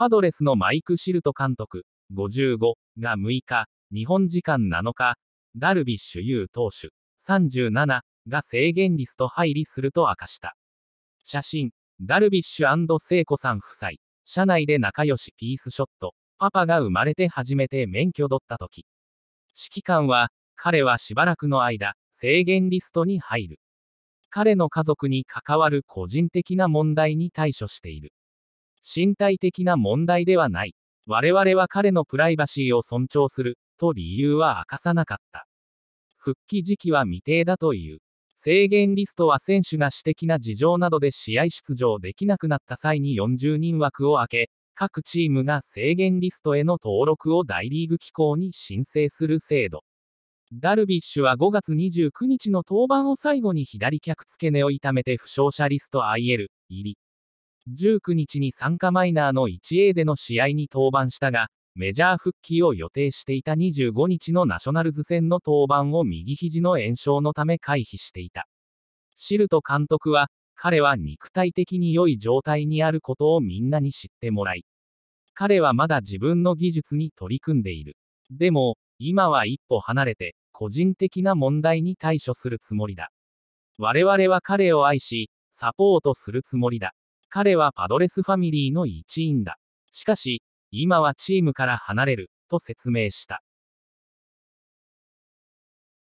パドレスのマイク・シルト監督、55が6日、日本時間7日、ダルビッシュ有投手、37が制限リスト入りすると明かした。写真、ダルビッシュ聖子さん夫妻、社内で仲良しピースショット、パパが生まれて初めて免許取った時。指揮官は、彼はしばらくの間、制限リストに入る。彼の家族に関わる個人的な問題に対処している。身体的な問題ではない。我々は彼のプライバシーを尊重する、と理由は明かさなかった。復帰時期は未定だという。制限リストは選手が私的な事情などで試合出場できなくなった際に40人枠を空け、各チームが制限リストへの登録を大リーグ機構に申請する制度。ダルビッシュは5月29日の登板を最後に左脚付け根を痛めて負傷者リスト IL 入り。19日に参加マイナーの 1A での試合に登板したが、メジャー復帰を予定していた25日のナショナルズ戦の登板を右肘の炎症のため回避していた。シルト監督は、彼は肉体的に良い状態にあることをみんなに知ってもらい、彼はまだ自分の技術に取り組んでいる。でも、今は一歩離れて、個人的な問題に対処するつもりだ。我々は彼を愛し、サポートするつもりだ。彼はパドレスファミリーの一員だ。しかし、今はチームから離れる、と説明した。